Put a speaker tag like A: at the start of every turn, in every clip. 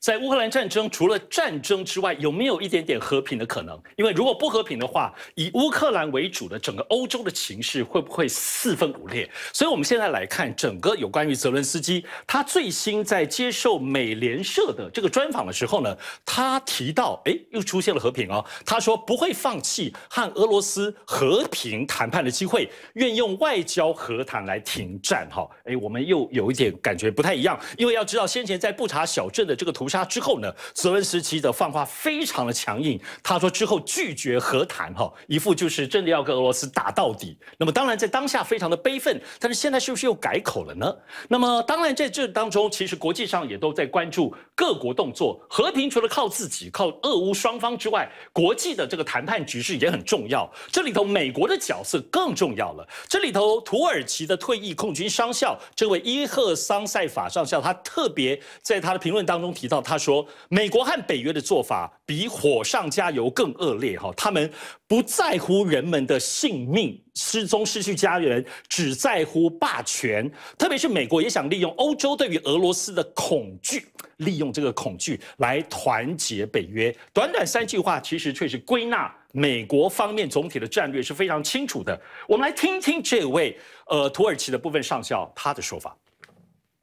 A: 在乌克兰战争除了战争之外，有没有一点点和平的可能？因为如果不和平的话，以乌克兰为主的整个欧洲的情势会不会四分五裂？所以，我们现在来看整个有关于泽伦斯基，他最新在接受美联社的这个专访的时候呢，他提到，哎，又出现了和平哦。他说不会放弃和俄罗斯和平谈判的机会，愿用外交和谈来停战。哈，哎，我们又有一点感觉不太一样，因为要知道先前在布查小镇的这个图。杀之后呢？泽伦斯基的放话非常的强硬，他说之后拒绝和谈，哈，一副就是真的要跟俄罗斯打到底。那么当然在当下非常的悲愤，但是现在是不是又改口了呢？那么当然在这当中，其实国际上也都在关注各国动作，和平除了靠自己、靠俄乌双方之外，国际的这个谈判局势也很重要。这里头美国的角色更重要了。这里头土耳其的退役空军上校，这位伊赫桑塞法上校，他特别在他的评论当中提到。他说：“美国和北约的做法比火上加油更恶劣，哈！他们不在乎人们的性命、失踪、失去家人，只在乎霸权。特别是美国也想利用欧洲对于俄罗斯的恐惧，利用这个恐惧来团结北约。”短短三句话，其实却是归纳美国方面总体的战略是非常清楚的。我们来听听这位呃土耳其的部分上校他的说法。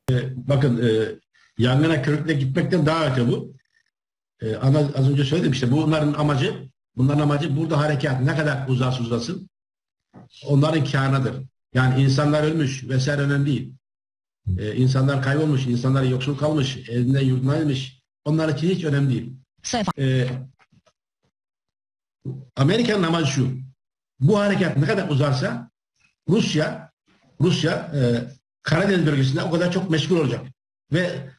B: 呃，那个呃。Yangına körükle gitmekten daha öte bu. Ee, ama az önce söyledim işte bunların amacı bunların amacı burada harekat ne kadar uzas uzasın onların kârınadır. Yani insanlar ölmüş vesaire önemli değil. Ee, insanlar kaybolmuş, insanlar yoksul kalmış, elinden yurduna inmiş. Onlar için hiç önemli değil. Ee, Amerika'nın amacı şu. Bu harekat ne kadar uzarsa Rusya Rusya e, Karadeniz bölgesinde o kadar çok meşgul olacak. Ve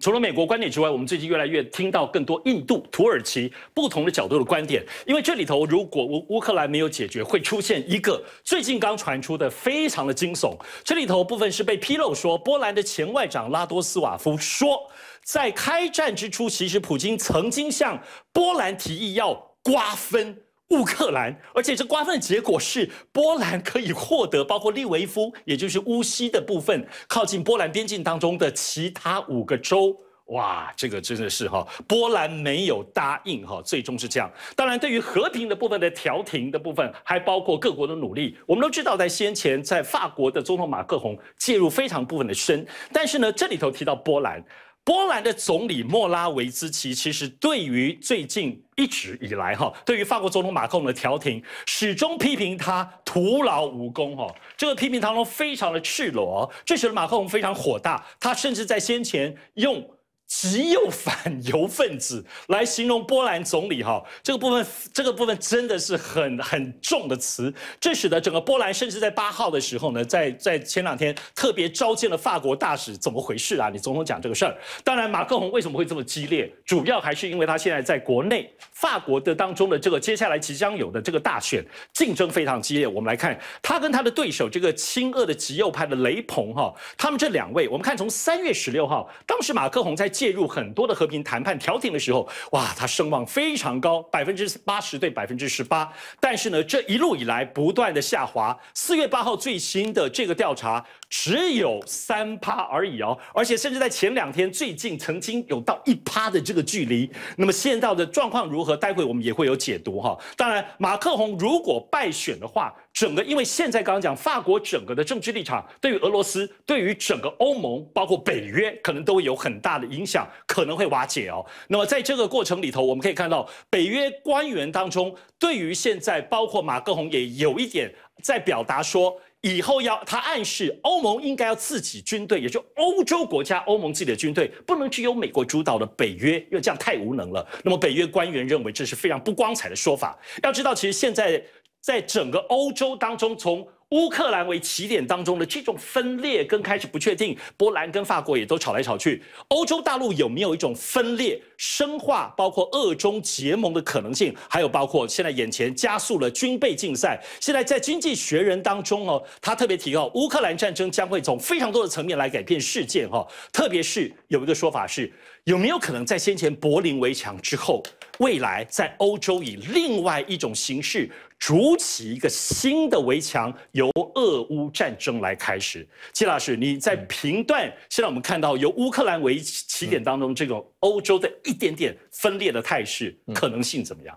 A: 除了美国观点之外，我们最近越来越听到更多印度、土耳其不同的角度的观点。因为这里头，如果乌乌克兰没有解决，会出现一个最近刚传出的非常的惊悚。这里头部分是被披露说，波兰的前外长拉多斯瓦夫说，在开战之初，其实普京曾经向波兰提议要瓜分。乌克兰，而且这瓜分的结果是波兰可以获得包括利维夫，也就是乌西的部分，靠近波兰边境当中的其他五个州。哇，这个真的是哈，波兰没有答应哈，最终是这样。当然，对于和平的部分的调停的部分，还包括各国的努力。我们都知道，在先前在法国的总统马克宏介入非常部分的深，但是呢，这里头提到波兰。波兰的总理莫拉维兹奇其实对于最近一直以来哈，对于法国总统马克龙的调停，始终批评他徒劳无功哈。这个批评当中非常的赤裸，这使得马克龙非常火大，他甚至在先前用。极右反犹分子来形容波兰总理哈，这个部分这个部分真的是很很重的词，这使得整个波兰甚至在八号的时候呢，在在前两天特别召见了法国大使，怎么回事啊？你总统讲这个事儿。当然马克龙为什么会这么激烈，主要还是因为他现在在国内法国的当中的这个接下来即将有的这个大选竞争非常激烈。我们来看他跟他的对手这个亲俄的极右派的雷鹏哈，他们这两位，我们看从三月十六号，当时马克龙在。介入很多的和平谈判、调停的时候，哇，他声望非常高，百分之八十对百分之十八。但是呢，这一路以来不断的下滑。四月八号最新的这个调查只有三趴而已哦，而且甚至在前两天最近曾经有到一趴的这个距离。那么现在的状况如何？待会我们也会有解读哈。当然，马克宏如果败选的话。整个，因为现在刚刚讲法国整个的政治立场，对于俄罗斯，对于整个欧盟，包括北约，可能都有很大的影响，可能会瓦解哦。那么在这个过程里头，我们可以看到，北约官员当中，对于现在包括马克宏也有一点在表达说，以后要他暗示欧盟应该要自己军队，也就欧洲国家欧盟自己的军队，不能只有美国主导的北约，因为这样太无能了。那么北约官员认为这是非常不光彩的说法。要知道，其实现在。在整个欧洲当中，从乌克兰为起点当中的这种分裂跟开始不确定，波兰跟法国也都吵来吵去，欧洲大陆有没有一种分裂深化，包括俄中结盟的可能性，还有包括现在眼前加速了军备竞赛。现在在《经济学人》当中哦，他特别提到，乌克兰战争将会从非常多的层面来改变世界哈，特别是有一个说法是，有没有可能在先前柏林围墙之后，未来在欧洲以另外一种形式。筑起一个新的围墙，由俄乌战争来开始。季老师，你在评断？现在我们看到由乌克兰为起点当中，这个欧洲的一点点分裂的态势
C: 可能性怎么样？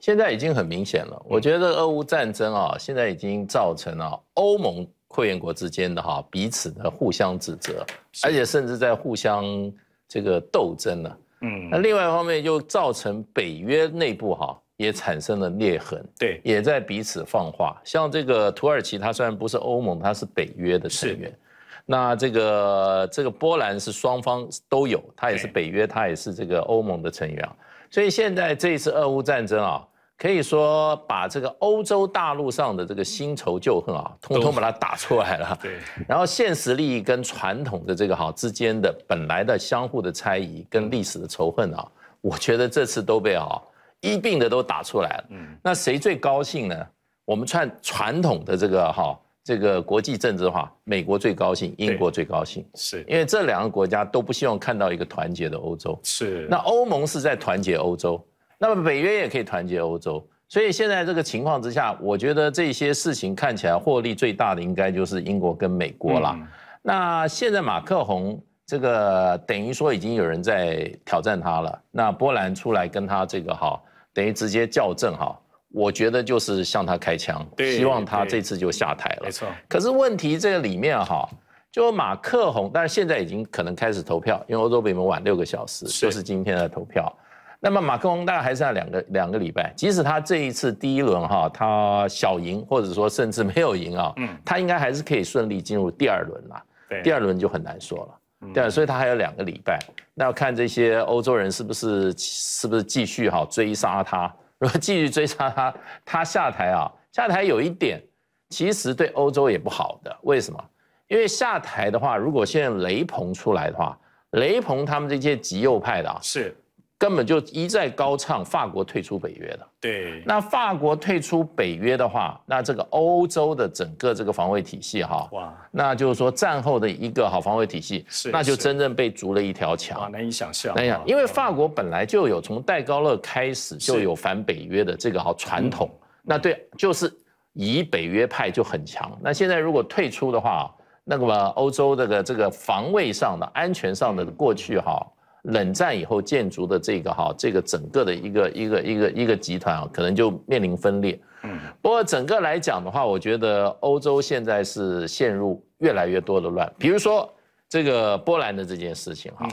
C: 现在已经很明显了。我觉得俄乌战争啊，现在已经造成了欧盟会员国之间的哈彼此的互相指责，而且甚至在互相这个斗争了。嗯，那另外一方面又造成北约内部哈。也产生了裂痕，对，也在彼此放话。像这个土耳其，它虽然不是欧盟，它是北约的成员，那这个这个波兰是双方都有，它也是北约，它也是这个欧盟的成员啊。所以现在这一次俄乌战争啊，可以说把这个欧洲大陆上的这个新仇旧恨啊，通通把它打出来了。对，然后现实利益跟传统的这个好之间的本来的相互的猜疑跟历史的仇恨啊，我觉得这次都被啊。一并的都打出来了，嗯，那谁最高兴呢？我们串传统的这个哈，这个国际政治化。美国最高兴，英国最高兴，是因为这两个国家都不希望看到一个团结的欧洲，是。那欧盟是在团结欧洲，那么北约也可以团结欧洲，所以现在这个情况之下，我觉得这些事情看起来获利最大的应该就是英国跟美国了。那现在马克宏这个等于说已经有人在挑战他了，那波兰出来跟他这个哈。等于直接校正哈，我觉得就是向他开枪，希望他这次就下台了。没错，可是问题这个里面哈，就马克宏，但是现在已经可能开始投票，因为欧洲比我们晚六个小时，就是今天的投票。那么马克宏大概还剩下两个两个礼拜，即使他这一次第一轮哈他小赢，或者说甚至没有赢啊，他应该还是可以顺利进入第二轮了。对，第二轮就很难说了。对，所以他还有两个礼拜，那要看这些欧洲人是不是是不是继续哈追杀他，如果继续追杀他，他下台啊，下台有一点，其实对欧洲也不好的，为什么？因为下台的话，如果现在雷鹏出来的话，雷鹏他们这些极右派的啊，是。根本就一再高唱法国退出北约的，
B: 对。那
C: 法国退出北约的话，那这个欧洲的整个这个防卫体系哈，哇，那就是说战后的一个好防卫体系，是，那就真正被足了一条墙，啊，难以想象。哎呀，因为法国本来就有从戴高乐开始就有反北约的这个好传统，那对，就是以北约派就很强。那现在如果退出的话，那么欧洲这个这个防卫上的安全上的过去哈。冷战以后，建筑的这个哈，这个整个的一个一个一个一个集团啊，可能就面临分裂。嗯，不过整个来讲的话，我觉得欧洲现在是陷入越来越多的乱。比如说这个波兰的这件事情哈，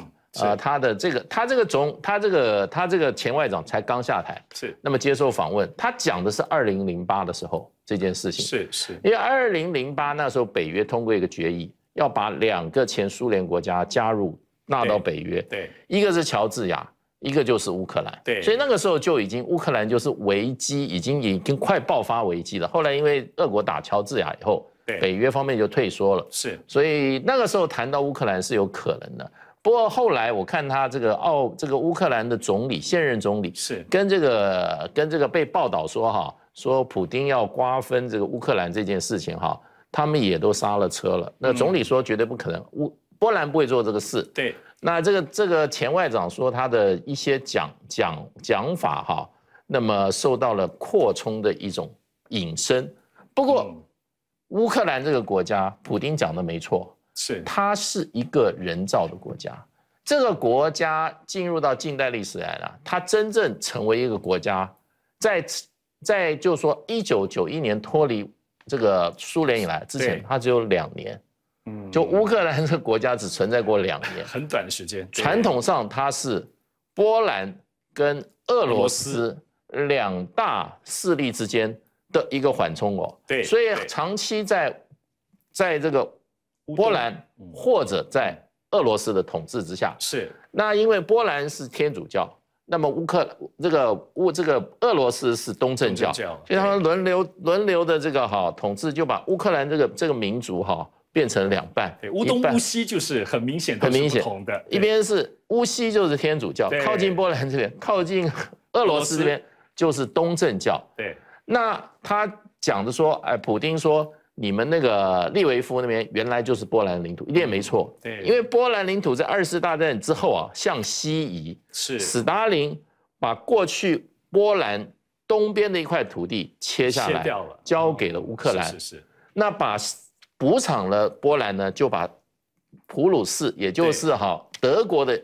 C: 啊，他的这个他这个总他这个他这个前外长才刚下台，是那么接受访问，他讲的是二零零八的时候这件事情。是是，因为二零零八那时候北约通过一个决议，要把两个前苏联国家加入。纳到北约，对，一个是乔治亚，一个就是乌克兰，对，所以那个时候就已经乌克兰就是危机，已经已经快爆发危机了。后来因为俄国打乔治亚以后，对，北约方面就退缩了，是。所以那个时候谈到乌克兰是有可能的，不过后来我看他这个奥这个乌克兰的总理现任总理是跟这个跟这个被报道说哈，说普丁要瓜分这个乌克兰这件事情哈，他们也都刹了车了。那总理说绝对不可能乌。波兰不会做这个事。对，那这个这个前外长说他的一些讲讲讲法哈，那么受到了扩充的一种引申。不过，乌克兰这个国家，普丁讲的没错，是它是一个人造的国家。这个国家进入到近代历史来了，它真正成为一个国家，在在就说一九九一年脱离这个苏联以来之前，它只有两年。就乌克兰这个国家只存在过两年，很短的时间。传统上它是波兰跟俄罗斯两大势力之间的一个缓冲哦。对，所以长期在在这个波兰或者在俄罗斯的统治之下。是。那因为波兰是天主教，那么乌克这个乌这个俄罗斯是东正教，所以他们轮流轮流的这个哈统治，就把乌克兰这个这个民族哈。变成两半，对，乌东乌西就是很明显，很明显同的。一边是乌西就是天主教，靠近波兰这边，靠近俄罗斯这边就是东正教。对，那他讲的说，哎，普丁说你们那个利维夫那边原来就是波兰领土，一点没错。对，因为波兰领土在二次大战之后啊向西移，是，斯大林把过去波兰东边的一块土地切下来，掉了，交给了乌克兰。是是，那把。补偿了波兰呢，就把普鲁士，也就是哈德国的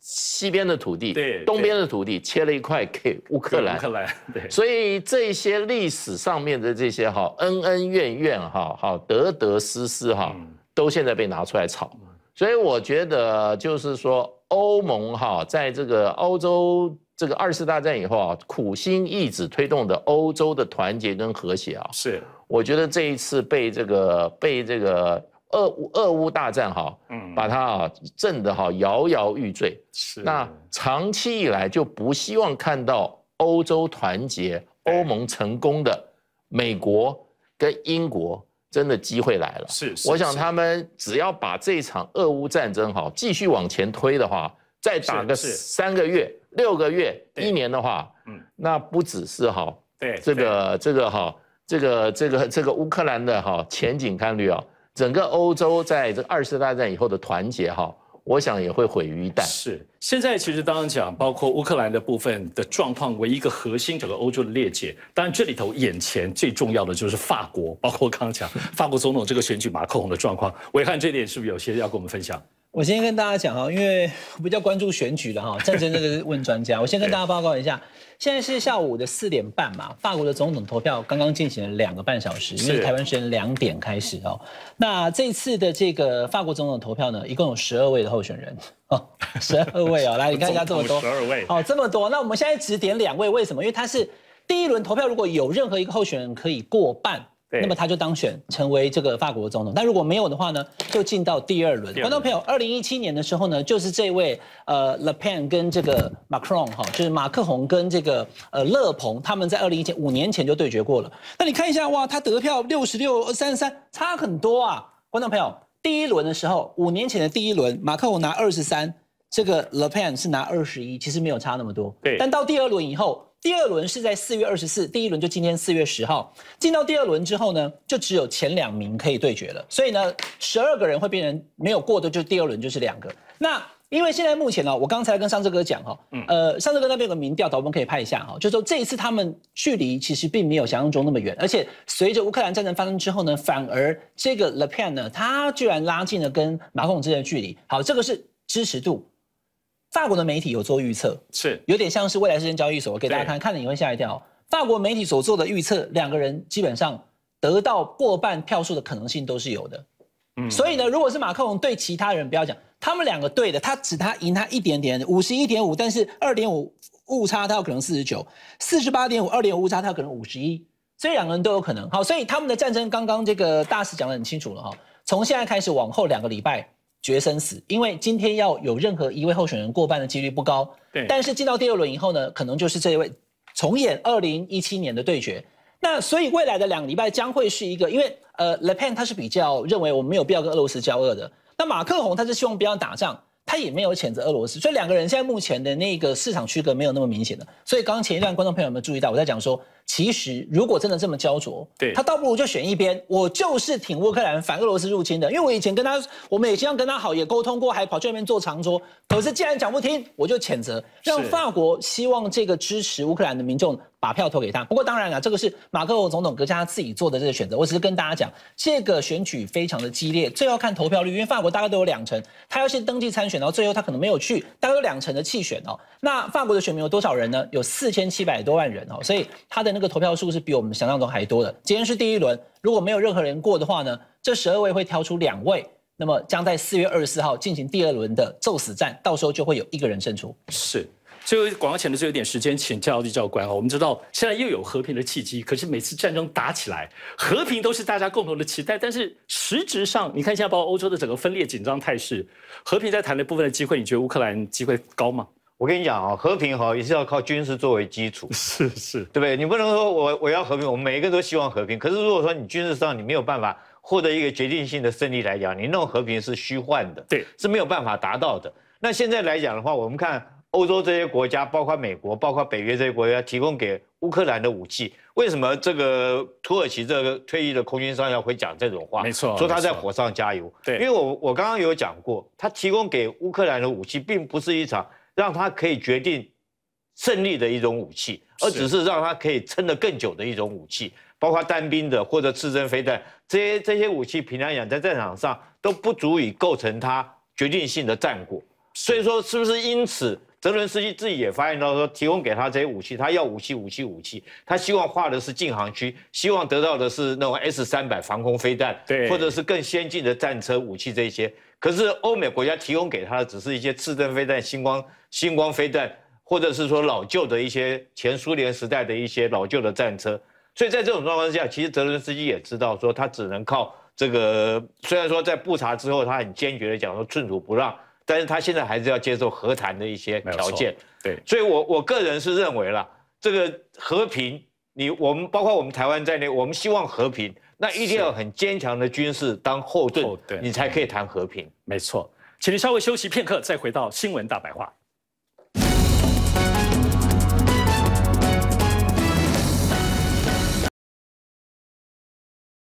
C: 西边的土地，对东边的土地切了一块给乌克兰。乌克兰，对。所以这些历史上面的这些哈恩恩怨怨哈，好得得失失哈，都现在被拿出来炒。所以我觉得就是说，欧盟哈在这个欧洲。这个二次大战以后啊，苦心意志推动的欧洲的团结跟和谐啊，是，我觉得这一次被这个被这个俄俄乌大战哈，嗯，把它啊震得哈摇摇欲坠。是。那长期以来就不希望看到欧洲团结、欧盟成功的美国跟英国，真的机会来了。是。我想他们只要把这场俄乌战争哈继续往前推的话。再打个三个月、六个月、一年的话，嗯，那不只是哈，对，这个这个哈，这个这个这个乌克兰的哈前景堪虑啊，整个欧洲在这二次大战以后的团结哈，我想也会毁于一旦。是，现在其实刚刚讲，包括乌克兰的部分的状
A: 况为一个核心，整个欧洲的裂解。当然，这里头眼前最重要的就是法国，包括刚刚讲法国总统这个选举马克龙的状况，伟汉这点是不是有些要跟我们分享？
D: 我先跟大家讲哈，因为我比较关注选举的哈，战争这个问专家，我先跟大家报告一下，现在是下午的四点半嘛，法国的总统投票刚刚进行了两个半小时，是台湾时间两点开始哦。那这次的这个法国总统投票呢，一共有十二位的候选人哦，十二位哦，来你看一下这么多十二位，哦，这么多，那我们现在只点两位，为什么？因为他是第一轮投票，如果有任何一个候选人可以过半。那么他就当选成为这个法国总统。那如果没有的话呢，就进到第二轮。观众朋友，二零一七年的时候呢，就是这位呃 Le Pen 跟这个 Macron 哈，就是马克宏跟这个呃勒鹏，他们在二零一七五年前就对决过了。那你看一下哇，他得票六十六三三，差很多啊。观众朋友，第一轮的时候，五年前的第一轮，马克宏拿二十三，这个 Le Pen 是拿二十一，其实没有差那么多。对。但到第二轮以后。第二轮是在四月二十四，第一轮就今天四月十号。进到第二轮之后呢，就只有前两名可以对决了。所以呢，十二个人会变成没有过的，就第二轮就是两个。那因为现在目前呢，我刚才跟上志哥讲哈，嗯，呃，上志哥那边有个民调，我们可以拍一下哈，就说这一次他们距离其实并没有想象中那么远，而且随着乌克兰战争发生之后呢，反而这个 Le Pen 呢，他居然拉近了跟马孔之间的距离。好，这个是支持度。法国的媒体有做预测，是有点像是未来时间交易所给大家看，看了你会吓一跳。法国媒体所做的预测，两个人基本上得到过半票数的可能性都是有的。嗯，所以呢，如果是马克龙对其他人不要讲，他们两个对的，他只他赢他一点点，五十一点五，但是二点五误差，他有可能四十九，四十八点五，二点五误差，他有可能五十一，所以两个人都有可能。好，所以他们的战争刚刚这个大使讲得很清楚了哈，从现在开始往后两个礼拜。决生死，因为今天要有任何一位候选人过半的几率不高。对，但是进到第二轮以后呢，可能就是这一位重演二零一七年的对决。那所以未来的两个礼拜将会是一个，因为呃，e 潘他是比较认为我们没有必要跟俄罗斯交恶的。那马克宏他是希望不要打仗，他也没有谴责俄罗斯，所以两个人现在目前的那个市场区隔没有那么明显的。所以刚刚前一段观众朋友有没有注意到，我在讲说。其实，如果真的这么焦灼，对他倒不如就选一边。我就是挺乌克兰、反俄罗斯入侵的，因为我以前跟他，我们也经常跟他好，也沟通过，还跑去那边坐长桌。可是既然讲不听，我就谴责，让法国希望这个支持乌克兰的民众把票投给他。不过当然了，这个是马克龙总统阁下他自己做的这个选择。我只是跟大家讲，这个选举非常的激烈，最要看投票率，因为法国大概都有两成，他要是登记参选，然后最后他可能没有去，大概有两成的弃选哦。那法国的选民有多少人呢？有四千七百多万人哦，所以他的。那个投票数是比我们想象中还多的。今天是第一轮，如果没有任何人过的话呢，这十二位会挑出两位，那么将在四月二十四号进行第二轮的“咒死战”，到时候就会有一个人胜出。
A: 是，最后广告前的最后一点时间，请教教官啊，我们知道现在又有和平的契机，可是每次战争打起来，和平都是大家共同的期待。但是实质上，你看现在包括欧洲的整个分裂紧张态势，和平在谈
B: 的部分的机会，你觉得乌克兰机会高吗？我跟你讲哦，和平哈也是要靠军事作为基础，是是，对不对？你不能说我我要和平，我们每一个人都希望和平。可是如果说你军事上你没有办法获得一个决定性的胜利来讲，你那种和平是虚幻的，对，是没有办法达到的。那现在来讲的话，我们看欧洲这些国家，包括美国，包括北约这些国家提供给乌克兰的武器，为什么这个土耳其这个退役的空军上校会讲这种话？没错，说他在火上加油。对，因为我我刚刚有讲过，他提供给乌克兰的武器并不是一场。让他可以决定胜利的一种武器，而只是让他可以撑得更久的一种武器，包括单兵的或者刺真飞弹这些这些武器，平常养在战场上都不足以构成他决定性的战果。所以说，是不是因此，泽伦斯基自己也发现到说，提供给他这些武器，他要武器，武器，武器，他希望画的是禁航区，希望得到的是那种 S 三百防空飞弹，对，或者是更先进的战车武器这些。可是欧美国家提供给他的只是一些次真飞弹、星光。星光飞弹，或者是说老旧的一些前苏联时代的一些老旧的战车，所以在这种状况下，其实泽伦斯基也知道说他只能靠这个。虽然说在布查之后，他很坚决的讲说寸土不让，但是他现在还是要接受和谈的一些条件。对，所以我我个人是认为啦，这个和平，你我们包括我们台湾在内，我们希望和平，那一定要很坚强的军事当后盾，你才可以谈和平。没错，请您稍微休息片刻，再回到新闻大白话。